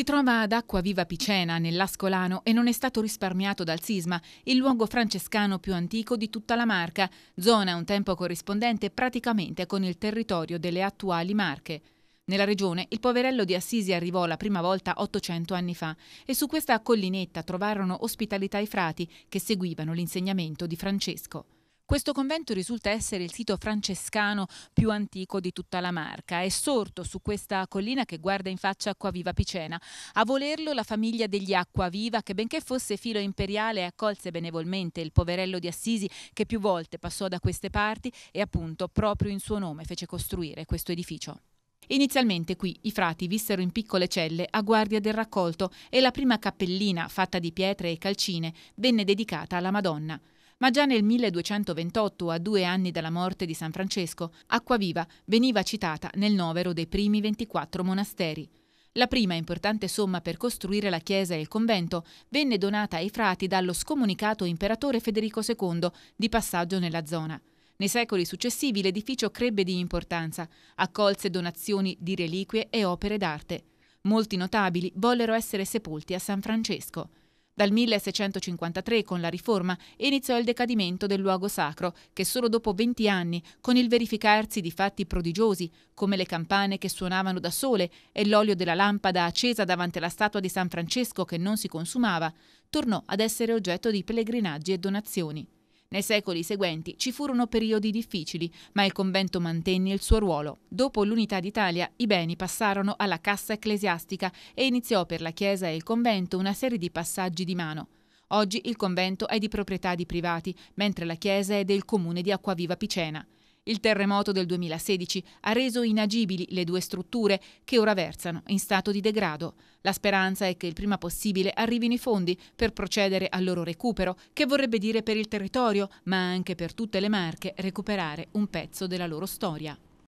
Si trova ad Acquaviva Picena, nell'Ascolano, e non è stato risparmiato dal sisma, il luogo francescano più antico di tutta la Marca, zona un tempo corrispondente praticamente con il territorio delle attuali Marche. Nella regione il poverello di Assisi arrivò la prima volta 800 anni fa e su questa collinetta trovarono ospitalità i frati che seguivano l'insegnamento di Francesco. Questo convento risulta essere il sito francescano più antico di tutta la Marca. È sorto su questa collina che guarda in faccia Acquaviva Picena. A volerlo la famiglia degli Acquaviva che benché fosse filo imperiale accolse benevolmente il poverello di Assisi che più volte passò da queste parti e appunto proprio in suo nome fece costruire questo edificio. Inizialmente qui i frati vissero in piccole celle a guardia del raccolto e la prima cappellina fatta di pietre e calcine venne dedicata alla Madonna. Ma già nel 1228, a due anni dalla morte di San Francesco, Acquaviva veniva citata nel novero dei primi 24 monasteri. La prima importante somma per costruire la chiesa e il convento venne donata ai frati dallo scomunicato imperatore Federico II di passaggio nella zona. Nei secoli successivi l'edificio crebbe di importanza, accolse donazioni di reliquie e opere d'arte. Molti notabili vollero essere sepolti a San Francesco. Dal 1653, con la riforma, iniziò il decadimento del luogo sacro, che solo dopo 20 anni, con il verificarsi di fatti prodigiosi, come le campane che suonavano da sole e l'olio della lampada accesa davanti alla statua di San Francesco che non si consumava, tornò ad essere oggetto di pellegrinaggi e donazioni. Nei secoli seguenti ci furono periodi difficili, ma il convento mantenne il suo ruolo. Dopo l'unità d'Italia, i beni passarono alla cassa ecclesiastica e iniziò per la Chiesa e il convento una serie di passaggi di mano. Oggi il convento è di proprietà di privati, mentre la chiesa è del comune di Acquaviva Picena. Il terremoto del 2016 ha reso inagibili le due strutture che ora versano in stato di degrado. La speranza è che il prima possibile arrivino i fondi per procedere al loro recupero, che vorrebbe dire per il territorio, ma anche per tutte le marche, recuperare un pezzo della loro storia.